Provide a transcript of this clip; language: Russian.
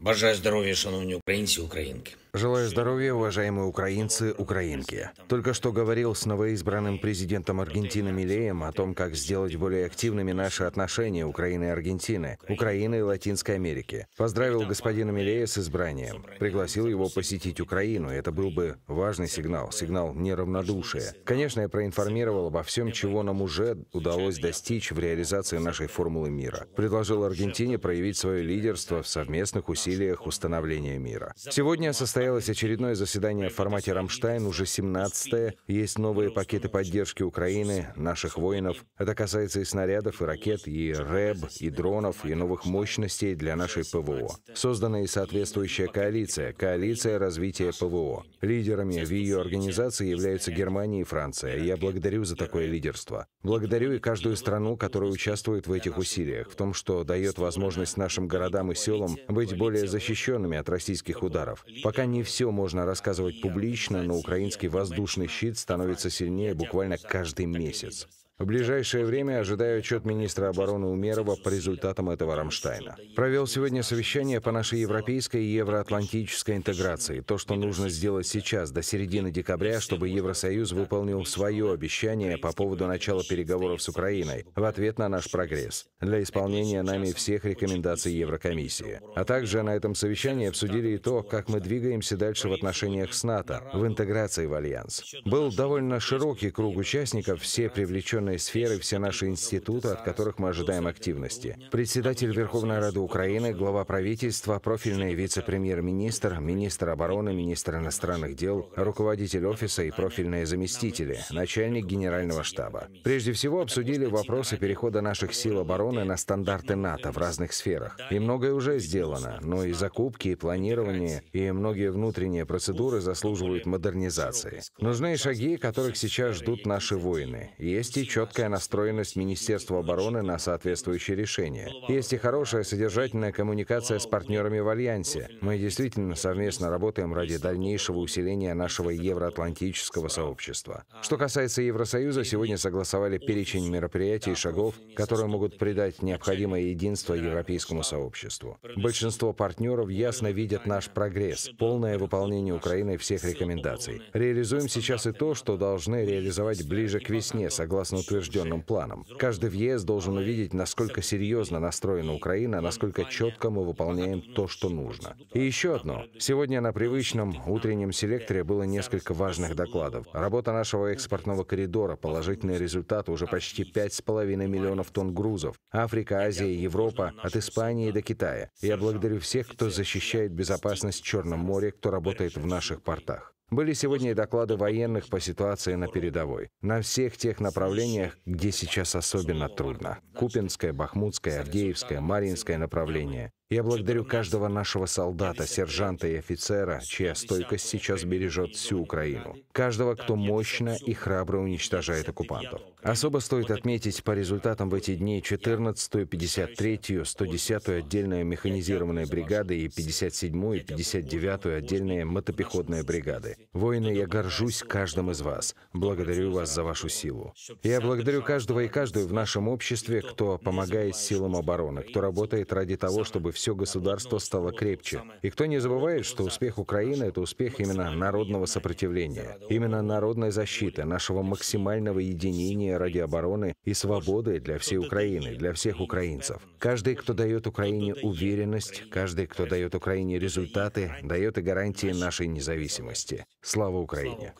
Бажаю здоровья, шановні украинцы и Желаю здоровья, уважаемые украинцы, украинки. Только что говорил с новоизбранным президентом Аргентины Милеем о том, как сделать более активными наши отношения Украины и Аргентины, Украины и Латинской Америки. Поздравил господина Милея с избранием. Пригласил его посетить Украину. Это был бы важный сигнал, сигнал неравнодушия. Конечно, я проинформировал обо всем, чего нам уже удалось достичь в реализации нашей формулы мира. Предложил Аргентине проявить свое лидерство в совместных усилиях усилиях установления мира. Сегодня состоялось очередное заседание в формате «Рамштайн», уже 17-е. Есть новые пакеты поддержки Украины, наших воинов. Это касается и снарядов, и ракет, и РЭБ, и дронов, и новых мощностей для нашей ПВО. Создана и соответствующая коалиция, коалиция развития ПВО. Лидерами в ее организации являются Германия и Франция. Я благодарю за такое лидерство. Благодарю и каждую страну, которая участвует в этих усилиях, в том, что дает возможность нашим городам и селам быть более более защищенными от российских ударов. Пока не все можно рассказывать публично, но украинский воздушный щит становится сильнее буквально каждый месяц. В ближайшее время ожидаю отчет министра обороны Умерова по результатам этого Рамштайна. Провел сегодня совещание по нашей европейской и евроатлантической интеграции. То, что нужно сделать сейчас, до середины декабря, чтобы Евросоюз выполнил свое обещание по поводу начала переговоров с Украиной в ответ на наш прогресс для исполнения нами всех рекомендаций Еврокомиссии. А также на этом совещании обсудили и то, как мы двигаемся дальше в отношениях с НАТО, в интеграции в Альянс. Был довольно широкий круг участников, все привлеченные информационные сферы, все наши институты, от которых мы ожидаем активности. Председатель Верховной Рады Украины, глава правительства, профильный вице-премьер-министр, министр обороны, министр иностранных дел, руководитель офиса и профильные заместители, начальник генерального штаба. Прежде всего обсудили вопросы перехода наших сил обороны на стандарты НАТО в разных сферах. И многое уже сделано, но и закупки, и планирование, и многие внутренние процедуры заслуживают модернизации. Нужны шаги, которых сейчас ждут наши воины. Есть и четкие четкая настроенность Министерства обороны на соответствующие решения. Есть и хорошая содержательная коммуникация с партнерами в Альянсе. Мы действительно совместно работаем ради дальнейшего усиления нашего евроатлантического сообщества. Что касается Евросоюза, сегодня согласовали перечень мероприятий и шагов, которые могут придать необходимое единство европейскому сообществу. Большинство партнеров ясно видят наш прогресс, полное выполнение Украины всех рекомендаций. Реализуем сейчас и то, что должны реализовать ближе к весне, согласно утвержденным планом. Каждый въезд должен увидеть, насколько серьезно настроена Украина, насколько четко мы выполняем то, что нужно. И еще одно. Сегодня на привычном утреннем селекторе было несколько важных докладов. Работа нашего экспортного коридора, положительные результаты уже почти 5,5 миллионов тонн грузов. Африка, Азия, Европа, от Испании до Китая. Я благодарю всех, кто защищает безопасность в Черном море, кто работает в наших портах. Были сегодня и доклады военных по ситуации на передовой, на всех тех направлениях, где сейчас особенно трудно. Купинское, Бахмутское, Авдеевское, Мариинское направление. Я благодарю каждого нашего солдата, сержанта и офицера, чья стойкость сейчас бережет всю Украину. Каждого, кто мощно и храбро уничтожает оккупантов. Особо стоит отметить по результатам в эти дни 14-ю, 53-ю, 110-ю отдельные механизированные бригады и 57-ю и 59-ю отдельные мотопехотные бригады. Воины, я горжусь каждым из вас. Благодарю вас за вашу силу. Я благодарю каждого и каждую в нашем обществе, кто помогает силам обороны, кто работает ради того, чтобы все государство стало крепче. И кто не забывает, что успех Украины — это успех именно народного сопротивления, именно народной защиты, нашего максимального единения ради обороны и свободы для всей Украины, для всех украинцев. Каждый, кто дает Украине уверенность, каждый, кто дает Украине результаты, дает и гарантии нашей независимости. Слава Украине!